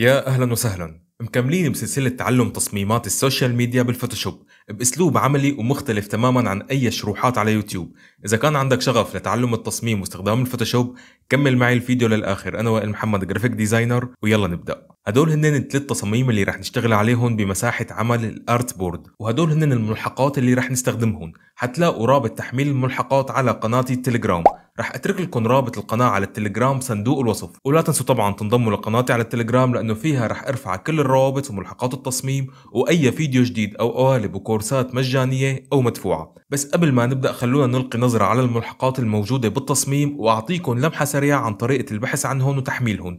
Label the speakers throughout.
Speaker 1: يا اهلا وسهلا مكملين بسلسلة تعلم تصميمات السوشيال ميديا بالفوتوشوب بأسلوب عملي ومختلف تماما عن أي شروحات على يوتيوب إذا كان عندك شغف لتعلم التصميم واستخدام الفوتوشوب كمل معي الفيديو للآخر أنا وائل محمد جرافيك ديزاينر ويلا نبدأ هدول هن الثلاث تصاميم اللي رح نشتغل عليهم بمساحة عمل الارت بورد وهدول هن الملحقات اللي رح نستخدمهم حتلاقوا رابط تحميل الملحقات على قناتي التليجرام رح اترك لكم رابط القناة على التليجرام بصندوق الوصف ولا تنسوا طبعا تنضموا لقناتي على التليجرام لانه فيها رح ارفع كل الروابط وملحقات التصميم واي فيديو جديد او قوالب وكورسات مجانية او مدفوعة بس قبل ما نبدأ خلونا نلقي نظرة على الملحقات الموجودة بالتصميم واعطيكم لمحة سريعة عن طريقة البحث عنهم وتحميلهم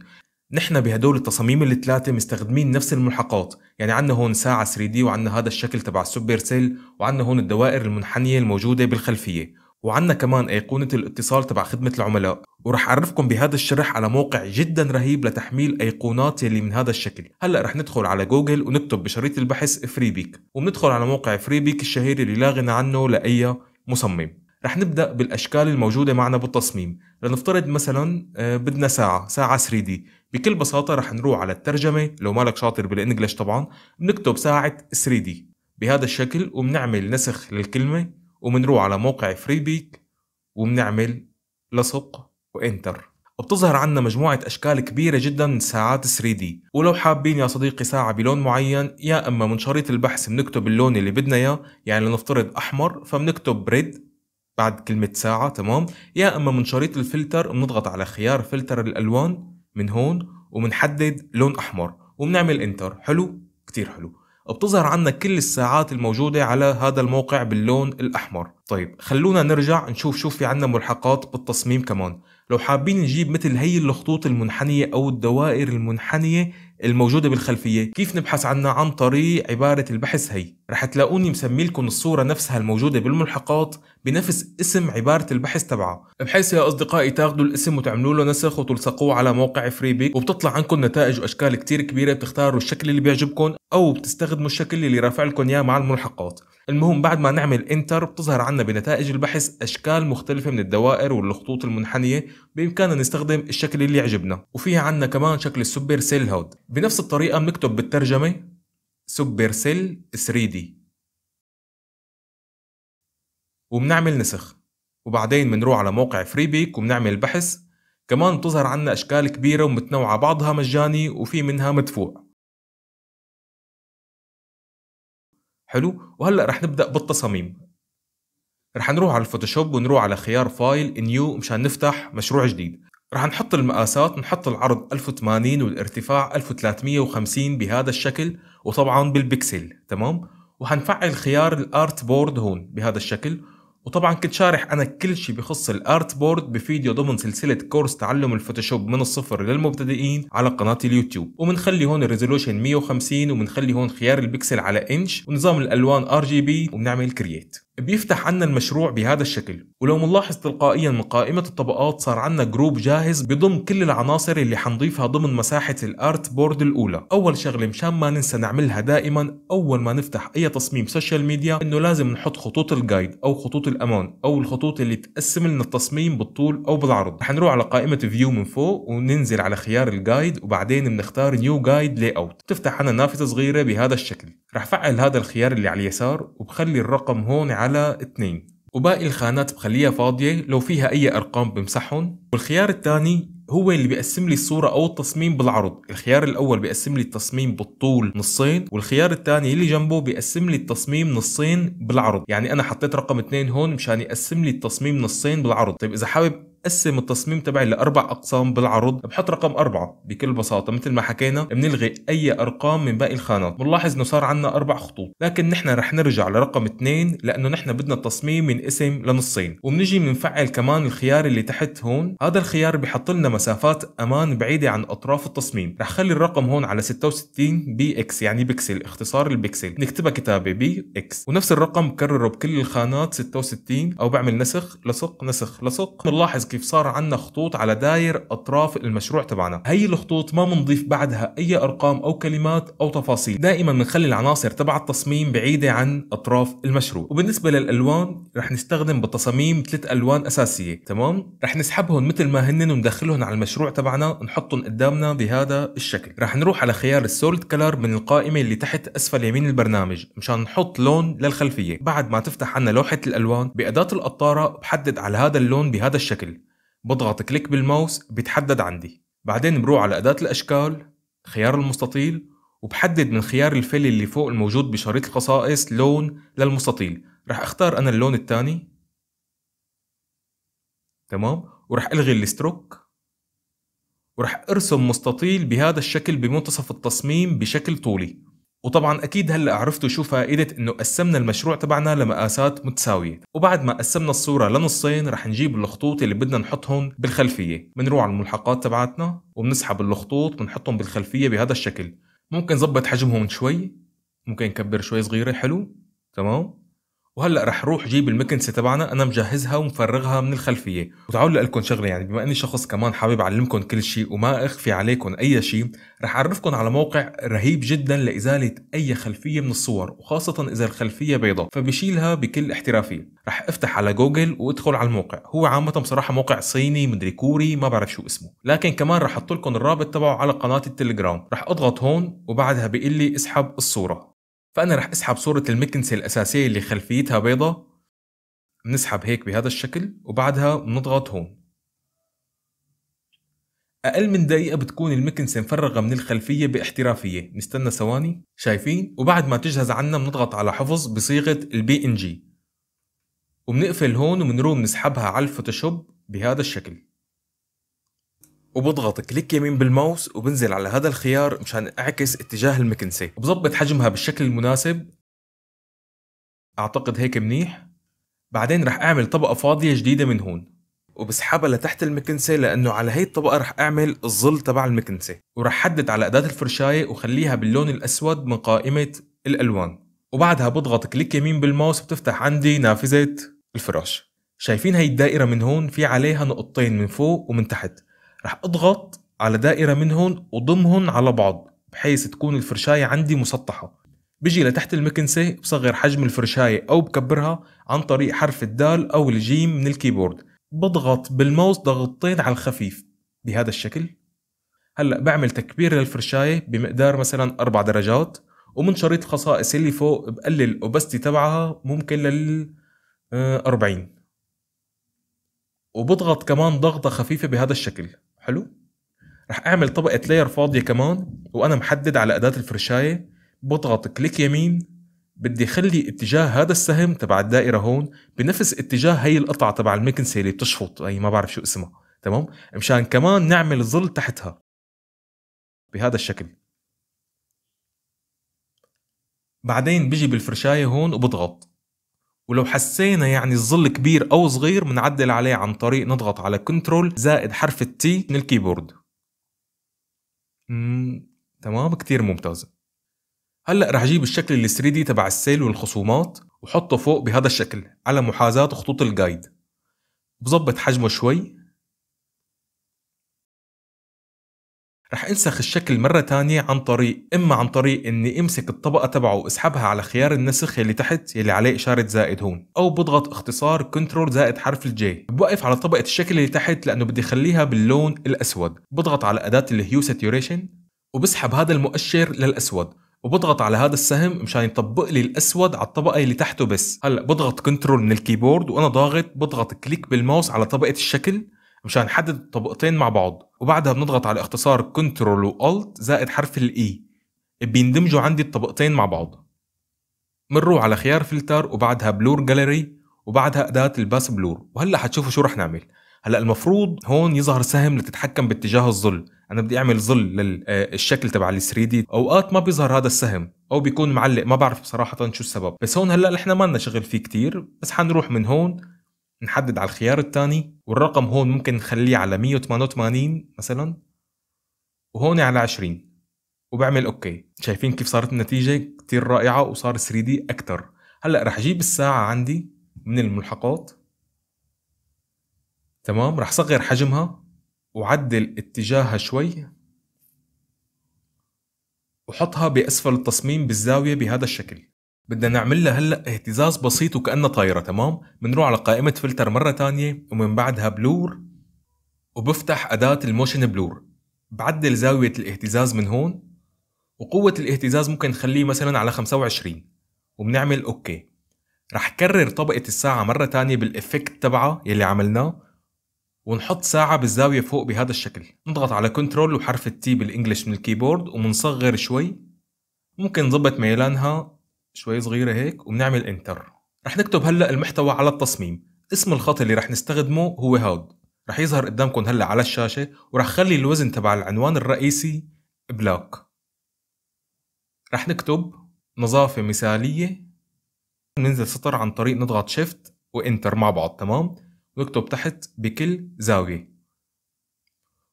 Speaker 1: نحن بهدول التصاميم الثلاثة مستخدمين نفس الملحقات يعني عندنا هون ساعة 3 دي وعندنا هذا الشكل تبع السوبر سيل وعندنا هون الدوائر المنحنية الموجودة بالخلفية وعندنا كمان أيقونة الاتصال تبع خدمة العملاء ورح أعرفكم بهذا الشرح على موقع جدا رهيب لتحميل أيقونات يلي من هذا الشكل هلأ رح ندخل على جوجل ونكتب بشريط البحث فريبيك وبندخل على موقع فريبيك الشهير اللي لا غنى عنه لأي مصمم رح نبدا بالاشكال الموجوده معنا بالتصميم لنفترض مثلا آه، بدنا ساعه ساعه 3 دي بكل بساطه رح نروح على الترجمه لو مالك شاطر بالانجلش طبعا بنكتب ساعه 3 دي بهذا الشكل وبنعمل نسخ للكلمه وبنروح على موقع فري بيك وبنعمل لصق وانتر وبتظهر عنا مجموعة أشكال كبيرة جدا من ساعات 3D ولو حابين يا صديقي ساعة بلون معين يا أما من شريط البحث بنكتب اللون اللي بدنا إياه يعني لنفترض أحمر فبنكتب ريد بعد كلمة ساعة تمام يا أما من شريط الفلتر بنضغط على خيار فلتر الألوان من هون وبنحدد لون أحمر وبنعمل انتر حلو كتير حلو بتظهر عنا كل الساعات الموجودة على هذا الموقع باللون الأحمر طيب خلونا نرجع نشوف شو في عنا ملحقات بالتصميم كمان لو حابين نجيب مثل هي الخطوط المنحنية أو الدوائر المنحنية الموجودة بالخلفية كيف نبحث عنها عن طريق عبارة البحث هي رح تلاقوني مسمي لكم الصورة نفسها الموجودة بالملحقات بنفس اسم عبارة البحث تبعها بحيث يا أصدقائي تاخدوا الاسم وتعملوا له نسخ وتلصقوه على موقع فريبيك وبتطلع عندكم نتائج وأشكال كتير كبيرة بتختاروا الشكل اللي بيعجبكم أو بتستخدموا الشكل اللي رافع لكم إياه مع الملحقات المهم بعد ما نعمل انتر بتظهر عنا بنتائج البحث اشكال مختلفه من الدوائر والخطوط المنحنيه بامكاننا نستخدم الشكل اللي عجبنا وفيها عنا كمان شكل السوبر سيل هود بنفس الطريقه بنكتب بالترجمه سوبر سيل 3 دي وبنعمل نسخ وبعدين بنروح على موقع فريبيك وبنعمل بحث كمان بتظهر عنا أشكال كبيرة ومتنوعة بعضها مجاني وفي منها مدفوع حلو وهلا رح نبدا بالتصاميم رح نروح على الفوتوشوب ونروح على خيار فايل نيو مشان نفتح مشروع جديد رح نحط المقاسات نحط العرض 1080 والارتفاع 1350 بهذا الشكل وطبعا بالبكسل تمام وحنفعل خيار الارت بورد هون بهذا الشكل وطبعا كنت شارح انا كل شيء بخص الارت بورد بفيديو ضمن سلسله كورس تعلم الفوتوشوب من الصفر للمبتدئين على قناه اليوتيوب وبنخلي هون الريزولوشن 150 وبنخلي هون خيار البكسل على انش ونظام الالوان ار جي بي وبنعمل كرييت بيفتح عنا المشروع بهذا الشكل ولو منلاحظ تلقائيا من قائمة الطبقات صار عنا جروب جاهز بضم كل العناصر اللي حنضيفها ضمن مساحة الارت بورد الاولى اول شغلة مشان ما ننسى نعملها دائما اول ما نفتح اي تصميم سوشيال ميديا انه لازم نحط خطوط الجايد او خطوط الامان او الخطوط اللي تقسم لنا التصميم بالطول او بالعرض حنروح على قائمة فيو من فوق وننزل على خيار الجايد وبعدين بنختار نيو جايد لاي اوت بتفتح عنا نافذة صغيرة بهذا الشكل رح فعل هذا الخيار اللي على اليسار وبخلي الرقم هون على 2 وباقي الخانات بخليها فاضية لو فيها أي أرقام بمسحهم والخيار الثاني هو اللي بيقسم لي الصورة أو التصميم بالعرض الخيار الأول بيقسم لي التصميم بالطول نصين والخيار الثاني اللي جنبه بيقسم لي التصميم نصين بالعرض يعني أنا حطيت رقم 2 هون مشان يقسم لي التصميم نصين بالعرض طيب إذا حابب قسم التصميم تبعي لاربع اقسام بالعرض بحط رقم اربعه بكل بساطه مثل ما حكينا بنلغي اي ارقام من باقي الخانات بنلاحظ انه صار عندنا اربع خطوط لكن نحن رح نرجع لرقم اثنين لانه نحن بدنا التصميم من اسم لنصين وبنجي بنفعل كمان الخيار اللي تحت هون هذا الخيار بحط لنا مسافات امان بعيده عن اطراف التصميم رح خلي الرقم هون على 66 بي اكس يعني بكسل اختصار البكسل نكتبها كتابه بي اكس ونفس الرقم بكرره بكل الخانات 66 او بعمل نسخ لصق نسخ لصق بنلاحظ كيف صار عندنا خطوط على داير اطراف المشروع تبعنا هي الخطوط ما بنضيف بعدها اي ارقام او كلمات او تفاصيل دائما بنخلي العناصر تبع التصميم بعيده عن اطراف المشروع وبالنسبه للالوان رح نستخدم بالتصاميم ثلاث الوان اساسيه تمام رح نسحبهم مثل ما هن وندخلهم على المشروع تبعنا نحطهم قدامنا بهذا الشكل رح نروح على خيار السولد كلر من القائمه اللي تحت اسفل يمين البرنامج مشان نحط لون للخلفيه بعد ما تفتح عنا لوحه الالوان باداه القطاره بحدد على هذا اللون بهذا الشكل بضغط كليك بالماوس بيتحدد عندي بعدين بروح على أداة الأشكال خيار المستطيل وبحدد من خيار الفيل اللي فوق الموجود بشريط الخصائص لون للمستطيل رح اختار أنا اللون الثاني تمام ورح ألغي الستروك ورح أرسم مستطيل بهذا الشكل بمنتصف التصميم بشكل طولي وطبعا اكيد هلا عرفتوا شو فائده انه قسمنا المشروع تبعنا لمقاسات متساويه وبعد ما قسمنا الصوره لنصين رح نجيب الخطوط اللي بدنا نحطهم بالخلفيه بنروح على الملحقات تبعتنا وبنسحب الخطوط بنحطهم بالخلفيه بهذا الشكل ممكن نظبط حجمهم شوي ممكن نكبر شوي صغيره حلو تمام وهلا رح روح جيب المكنسه تبعنا انا مجهزها ومفرغها من الخلفيه وتعالوا لكم شغله يعني بما اني شخص كمان حابب اعلمكم كل شيء وما اخفي عليكم اي شيء رح اعرفكم على موقع رهيب جدا لازاله اي خلفيه من الصور وخاصه اذا الخلفيه بيضاء فبشيلها بكل احترافيه رح افتح على جوجل وادخل على الموقع هو عامه بصراحه موقع صيني مدري كوري ما بعرف شو اسمه لكن كمان رح احط لكم الرابط تبعه على قناه التليجرام رح اضغط هون وبعدها بيقول لي اسحب الصوره فأنا رح أسحب صورة المكنسة الأساسية اللي خلفيتها بيضة بنسحب هيك بهذا الشكل وبعدها بنضغط هون أقل من دقيقة بتكون المكنسة مفرغة من الخلفية باحترافية نستنى ثواني شايفين وبعد ما تجهز عنا بنضغط على حفظ بصيغة البي ان جي وبنقفل هون وبنروح بنسحبها على الفوتوشوب بهذا الشكل وبضغط كليك يمين بالماوس وبنزل على هذا الخيار مشان اعكس اتجاه المكنسة وبظبط حجمها بالشكل المناسب اعتقد هيك منيح بعدين رح اعمل طبقة فاضية جديدة من هون وبسحبها لتحت المكنسة لأنه على هي الطبقة رح أعمل الظل تبع المكنسة ورح حدد على أداة الفرشاية وخليها باللون الأسود من قائمة الألوان وبعدها بضغط كليك يمين بالماوس بتفتح عندي نافذة الفراش شايفين هي الدائرة من هون في عليها نقطتين من فوق ومن تحت راح اضغط على دائرة منهم وضمهم على بعض بحيث تكون الفرشاية عندي مسطحة بجي لتحت المكنسة بصغر حجم الفرشاية أو بكبرها عن طريق حرف الدال أو الجيم من الكيبورد بضغط بالماوس ضغطتين على الخفيف بهذا الشكل هلا بعمل تكبير للفرشاية بمقدار مثلا أربع درجات ومن شريط الخصائص اللي فوق بقلل الأوبستي تبعها ممكن لل 40 آه، وبضغط كمان ضغطة خفيفة بهذا الشكل حلو رح اعمل طبقه لاير فاضيه كمان وانا محدد على اداه الفرشايه بضغط كليك يمين بدي اخلي اتجاه هذا السهم تبع الدائره هون بنفس اتجاه هي القطعه تبع المكنسه اللي بتشفط هي ما بعرف شو اسمها تمام مشان كمان نعمل ظل تحتها بهذا الشكل بعدين بيجي بالفرشايه هون وبضغط ولو حسينا يعني الظل كبير أو صغير بنعدل عليه عن طريق نضغط على كنترول زائد حرف التي من الكيبورد تمام كتير ممتاز هلأ رح جيب الشكل ال 3 دي تبع السيل والخصومات وحطه فوق بهذا الشكل على محاذاة خطوط الجايد بظبط حجمه شوي رح انسخ الشكل مرة تانية عن طريق اما عن طريق اني امسك الطبقة تبعه واسحبها على خيار النسخ اللي تحت اللي عليه اشارة زائد هون او بضغط اختصار كنترول زائد حرف الجي بوقف على طبقة الشكل اللي تحت لانه بدي اخليها باللون الاسود بضغط على اداة الهيو ساتيوريشن وبسحب هذا المؤشر للاسود وبضغط على هذا السهم مشان يطبق لي الاسود على الطبقه اللي تحته بس هلا بضغط كنترول من الكيبورد وانا ضاغط بضغط كليك بالماوس على طبقه الشكل مش هنحدد الطبقتين مع بعض وبعدها بنضغط على اختصار كنترول والت زائد حرف الاي e. بيندمجوا عندي الطبقتين مع بعض بنروح على خيار فلتر وبعدها بلور جاليري وبعدها أداة الباس بلور وهلا حتشوفوا شو رح نعمل هلا المفروض هون يظهر سهم لتتحكم باتجاه الظل انا بدي اعمل ظل للشكل آه، تبع ال 3 دي اوقات ما بيظهر هذا السهم او بيكون معلق ما بعرف بصراحه شو السبب بس هون هلا نحن ما لنا شغل فيه كتير بس حنروح من هون نحدد على الخيار الثاني والرقم هون ممكن نخليه على 188 مثلا وهون على 20 وبعمل اوكي شايفين كيف صارت النتيجة كتير رائعة وصار 3 دي أكتر هلأ رح أجيب الساعة عندي من الملحقات تمام رح صغر حجمها وعدل اتجاهها شوي وحطها بأسفل التصميم بالزاوية بهذا الشكل بدنا نعمل لها هلا اهتزاز بسيط وكانها طايره تمام بنروح على قائمه فلتر مره تانية ومن بعدها بلور وبفتح اداه الموشن بلور بعدل زاويه الاهتزاز من هون وقوه الاهتزاز ممكن نخليه مثلا على 25 وبنعمل اوكي رح كرر طبقه الساعه مره تانية بالافكت تبعها يلي عملناه ونحط ساعة بالزاوية فوق بهذا الشكل نضغط على كنترول وحرف التي بالانجلش من الكيبورد ومنصغر شوي ممكن نظبط ميلانها شوية صغيرة هيك وبنعمل انتر رح نكتب هلا المحتوى على التصميم اسم الخط اللي رح نستخدمه هو هاد رح يظهر قدامكم هلا على الشاشة ورح خلي الوزن تبع العنوان الرئيسي بلاك رح نكتب نظافة مثالية ننزل سطر عن طريق نضغط شيفت وانتر مع بعض تمام ونكتب تحت بكل زاوية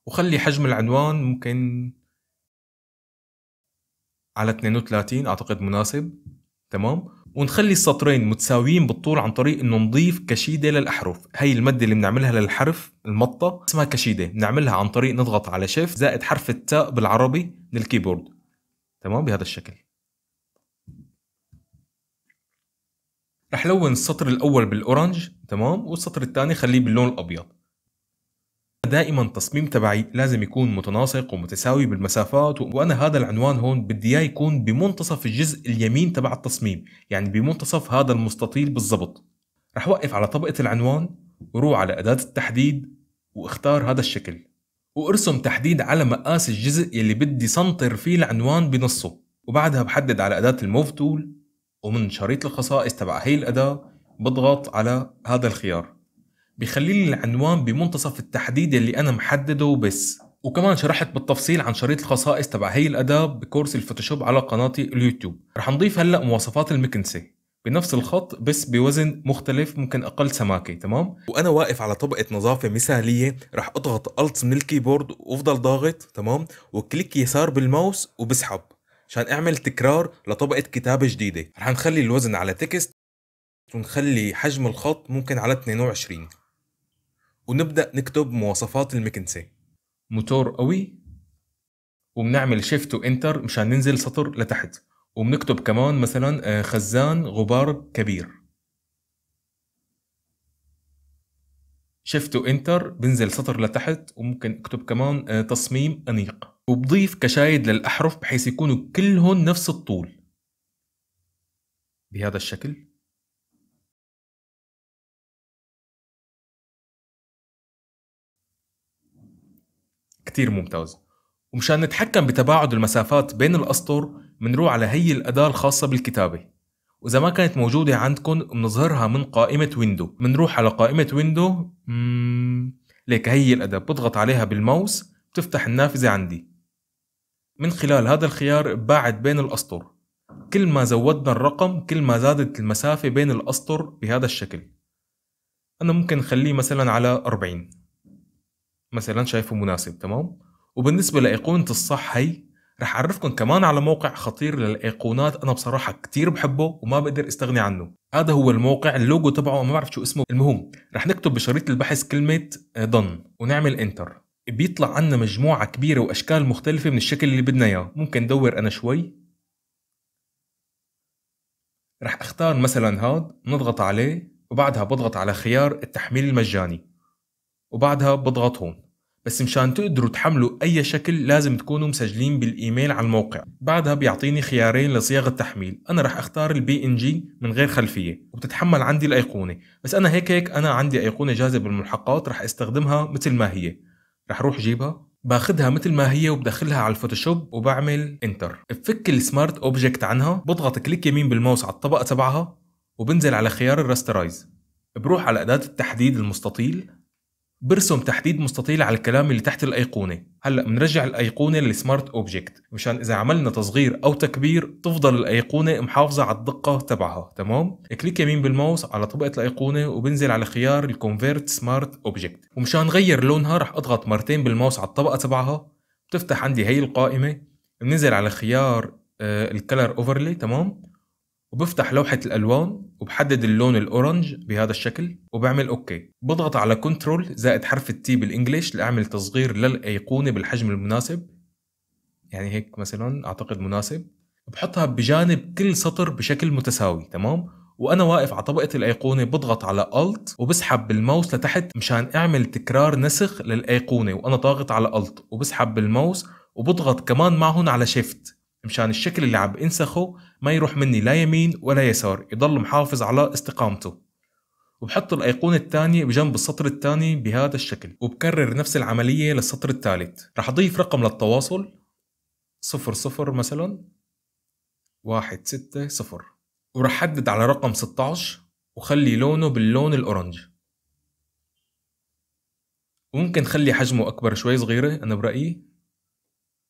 Speaker 1: وخلي حجم العنوان ممكن على 32 أعتقد مناسب تمام ونخلي السطرين متساويين بالطول عن طريق انه نضيف كشيده للاحرف هي الماده اللي بنعملها للحرف المطه اسمها كشيده بنعملها عن طريق نضغط على شيف زائد حرف التاء بالعربي للكيبورد تمام بهذا الشكل رح لون السطر الاول بالاورنج تمام والسطر الثاني خليه باللون الابيض دائما التصميم تبعي لازم يكون متناسق ومتساوي بالمسافات وانا هذا العنوان هون بدي اياه يكون بمنتصف الجزء اليمين تبع التصميم يعني بمنتصف هذا المستطيل بالضبط رح وقف على طبقة العنوان وروح على أداة التحديد واختار هذا الشكل وارسم تحديد على مقاس الجزء يلي بدي سنطر فيه العنوان بنصه وبعدها بحدد على أداة الموف تول ومن شريط الخصائص تبع هي الأداة بضغط على هذا الخيار بيخلي لي العنوان بمنتصف التحديد اللي أنا محدده وبس وكمان شرحت بالتفصيل عن شريط الخصائص تبع هي الأداة بكورس الفوتوشوب على قناتي اليوتيوب رح نضيف هلأ مواصفات المكنسة بنفس الخط بس بوزن مختلف ممكن اقل سماكه تمام وانا واقف على طبقه نظافه مثاليه رح اضغط الت من الكيبورد وافضل ضاغط تمام وكليك يسار بالماوس وبسحب عشان اعمل تكرار لطبقه كتابه جديده رح نخلي الوزن على تكست ونخلي حجم الخط ممكن على 22 ونبدأ نكتب مواصفات المكنسة موتور قوي وبنعمل شيفت وانتر مشان ننزل سطر لتحت وبنكتب كمان مثلا آه، خزان غبار كبير شيفت وانتر بنزل سطر لتحت وممكن اكتب كمان آه، تصميم انيق وبضيف كشايد للاحرف بحيث يكونوا كلهم نفس الطول بهذا الشكل كتير ممتاز ومشان نتحكم بتباعد المسافات بين الأسطر منروح على هي الأداة الخاصة بالكتابة وإذا ما كانت موجودة عندكم بنظهرها من قائمة ويندو بنروح على قائمة ويندو ليك هي الأداة بضغط عليها بالماوس بتفتح النافذة عندي من خلال هذا الخيار باعد بين الأسطر كل ما زودنا الرقم كل ما زادت المسافة بين الأسطر بهذا الشكل أنا ممكن نخليه مثلا على 40 مثلا شايفه مناسب تمام وبالنسبة لأيقونة الصح هي رح أعرفكم كمان على موقع خطير للأيقونات أنا بصراحة كتير بحبه وما بقدر استغني عنه هذا هو الموقع اللوجو تبعه ما بعرف شو اسمه المهم رح نكتب بشريط البحث كلمة ضن ونعمل انتر بيطلع عنا مجموعة كبيرة وأشكال مختلفة من الشكل اللي بدنا إياه ممكن دور أنا شوي رح أختار مثلا هاد نضغط عليه وبعدها بضغط على خيار التحميل المجاني وبعدها بضغط هون بس مشان تقدروا تحملوا أي شكل لازم تكونوا مسجلين بالإيميل على الموقع بعدها بيعطيني خيارين لصياغة تحميل أنا رح أختار البي إن جي من غير خلفية وبتتحمل عندي الأيقونة بس أنا هيك هيك أنا عندي أيقونة جاهزة بالملحقات رح استخدمها مثل ما هي رح أروح أجيبها باخدها مثل ما هي وبدخلها على الفوتوشوب وبعمل انتر بفك السمارت اوبجكت عنها بضغط كليك يمين بالماوس على الطبقه تبعها وبنزل على خيار الراسترايز بروح على اداه التحديد المستطيل برسم تحديد مستطيل على الكلام اللي تحت الايقونه هلا بنرجع الايقونه للسمارت اوبجكت مشان اذا عملنا تصغير او تكبير تفضل الايقونه محافظه على الدقه تبعها تمام كليك يمين بالماوس على طبقه الايقونه وبنزل على خيار الكونفيرت سمارت اوبجكت ومشان غير لونها رح اضغط مرتين بالماوس على الطبقه تبعها بتفتح عندي هي القائمه بننزل على خيار آه، الكلر اوفرلي تمام وبفتح لوحة الألوان وبحدد اللون الأورنج بهذا الشكل وبعمل أوكي بضغط على كنترول زائد حرف T بالإنجليش لأعمل تصغير للأيقونة بالحجم المناسب يعني هيك مثلا أعتقد مناسب بحطها بجانب كل سطر بشكل متساوي تمام وأنا واقف على طبقة الأيقونة بضغط على Alt وبسحب بالماوس لتحت مشان أعمل تكرار نسخ للأيقونة وأنا ضاغط على Alt وبسحب بالماوس وبضغط كمان معهم على Shift مشان الشكل اللي عم انسخه ما يروح مني لا يمين ولا يسار يضل محافظ على استقامته وبحط الأيقونة الثانية بجنب السطر الثاني بهذا الشكل وبكرر نفس العملية للسطر الثالث رح أضيف رقم للتواصل صفر صفر مثلا واحد ستة صفر ورح حدد على رقم 16 وخلي لونه باللون الأورنج وممكن خلي حجمه أكبر شوي صغيرة أنا برأيي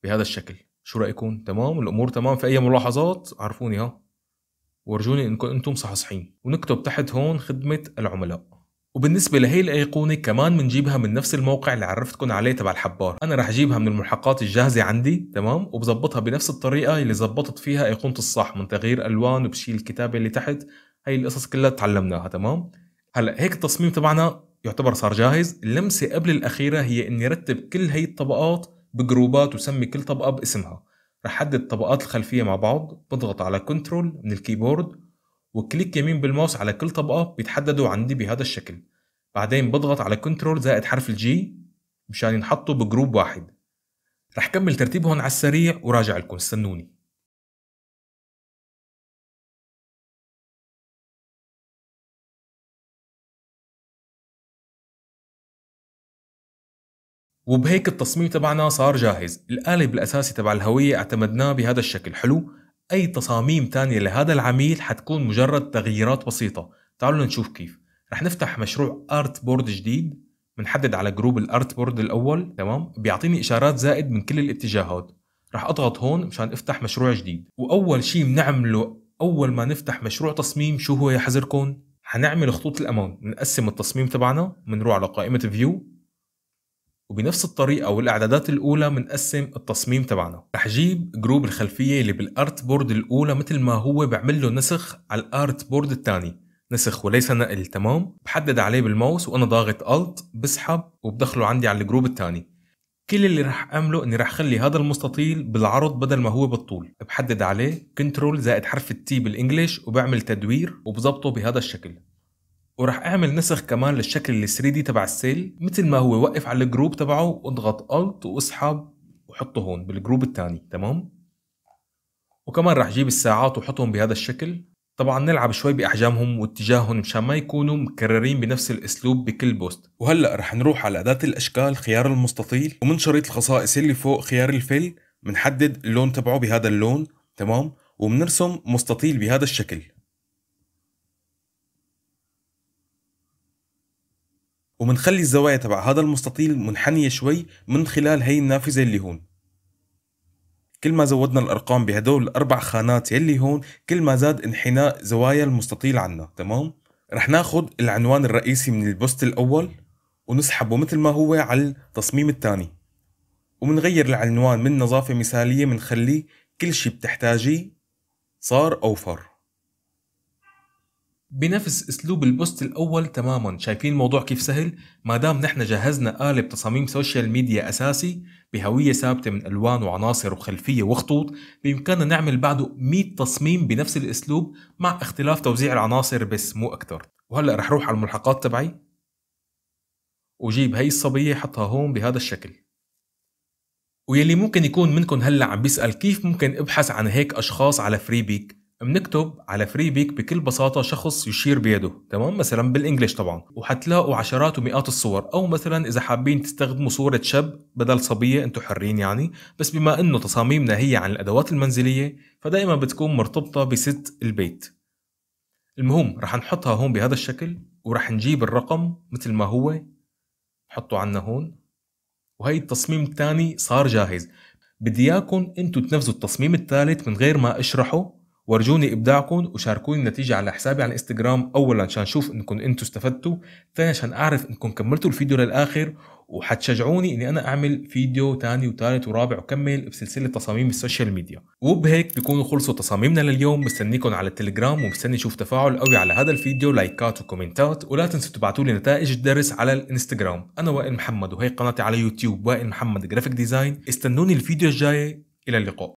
Speaker 1: بهذا الشكل شو رايكم تمام الامور تمام في اي ملاحظات عرفوني ها ورجوني انكم انتم صحصحين ونكتب تحت هون خدمه العملاء وبالنسبة لهي الأيقونة كمان منجيبها من نفس الموقع اللي عرفتكم عليه تبع الحبار أنا رح أجيبها من الملحقات الجاهزة عندي تمام وبظبطها بنفس الطريقة اللي ظبطت فيها أيقونة الصح من تغيير ألوان وبشيل الكتابة اللي تحت هي القصص كلها تعلمناها تمام هلا هيك التصميم تبعنا يعتبر صار جاهز اللمسة قبل الأخيرة هي إني رتب كل هي الطبقات بجروبات وسمي كل طبقة باسمها رح حدد الطبقات الخلفية مع بعض بضغط على كنترول من الكيبورد وكليك يمين بالماوس على كل طبقة بيتحددوا عندي بهذا الشكل بعدين بضغط على كنترول زائد حرف الجي مشان ينحطوا بجروب واحد رح كمل ترتيبهم على السريع وراجع لكم استنوني وبهيك التصميم تبعنا صار جاهز القالب الأساسي تبع الهوية اعتمدناه بهذا الشكل حلو أي تصاميم تانية لهذا العميل حتكون مجرد تغييرات بسيطة تعالوا نشوف كيف رح نفتح مشروع ارت بورد جديد بنحدد على جروب الارت بورد الاول تمام بيعطيني اشارات زائد من كل الاتجاهات رح اضغط هون مشان افتح مشروع جديد واول شيء بنعمله اول ما نفتح مشروع تصميم شو هو يا حذركم حنعمل خطوط الامان بنقسم التصميم تبعنا بنروح على قائمه فيو وبنفس الطريقة والإعدادات الأولى بنقسم التصميم تبعنا رح جيب جروب الخلفية اللي بالأرت بورد الأولى مثل ما هو بعمل له نسخ على الأرت بورد الثاني نسخ وليس نقل تمام بحدد عليه بالماوس وأنا ضاغط ألت بسحب وبدخله عندي على الجروب الثاني كل اللي رح أعمله إني رح خلي هذا المستطيل بالعرض بدل ما هو بالطول بحدد عليه كنترول زائد حرف التي بالإنجليش وبعمل تدوير وبظبطه بهذا الشكل وراح اعمل نسخ كمان للشكل ال 3 دي تبع السيل مثل ما هو وقف على الجروب تبعه واضغط الت واسحب وحطه هون بالجروب الثاني تمام وكمان راح جيب الساعات وحطهم بهذا الشكل طبعا نلعب شوي باحجامهم واتجاههم مشان ما يكونوا مكررين بنفس الاسلوب بكل بوست وهلا رح نروح على اداه الاشكال خيار المستطيل ومن شريط الخصائص اللي فوق خيار الفل بنحدد اللون تبعه بهذا اللون تمام وبنرسم مستطيل بهذا الشكل وبنخلي الزوايا تبع هذا المستطيل منحنية شوي من خلال هي النافذة اللي هون كل ما زودنا الأرقام بهدول الأربع خانات يلي هون كل ما زاد انحناء زوايا المستطيل عنا تمام؟ رح ناخد العنوان الرئيسي من البوست الأول ونسحبه مثل ما هو على التصميم الثاني ومنغير العنوان من نظافة مثالية منخليه كل شي بتحتاجيه صار أوفر بنفس اسلوب البوست الاول تماما شايفين الموضوع كيف سهل ما دام نحن جهزنا قالب تصاميم سوشيال ميديا اساسي بهويه ثابته من الوان وعناصر وخلفيه وخطوط بامكاننا نعمل بعده 100 تصميم بنفس الاسلوب مع اختلاف توزيع العناصر بس مو اكثر وهلا رح روح على الملحقات تبعي وجيب هي الصبيه حطها هون بهذا الشكل ويلي ممكن يكون منكم هلا عم بيسال كيف ممكن ابحث عن هيك اشخاص على فريبيك بنكتب على فري بيك بكل بساطة شخص يشير بيده تمام مثلا بالانجلش طبعا وحتلاقوا عشرات ومئات الصور او مثلا اذا حابين تستخدموا صورة شاب بدل صبية انتم حرين يعني بس بما انه تصاميمنا هي عن الادوات المنزلية فدائما بتكون مرتبطة بست البيت المهم رح نحطها هون بهذا الشكل ورح نجيب الرقم مثل ما هو نحطه عنا هون وهي التصميم الثاني صار جاهز بدي اياكم انتم تنفذوا التصميم الثالث من غير ما اشرحه ورجوني ابداعكم وشاركوني النتيجه على حسابي على الانستغرام اولا عشان اشوف انكم انتم استفدتوا ثانيا عشان اعرف انكم كملتوا الفيديو للاخر وحتشجعوني اني انا اعمل فيديو ثاني وثالث ورابع وكمل بسلسله تصاميم السوشيال ميديا وبهيك بيكونوا خلصوا تصاميمنا لليوم مستنيكم على التليجرام ومستني اشوف تفاعل قوي على هذا الفيديو لايكات وكومنتات ولا تنسوا تبعتوا لي نتائج الدرس على الانستغرام انا وائل محمد وهي قناتي على يوتيوب وائل محمد جرافيك ديزاين استنوني الفيديو الجاي الى اللقاء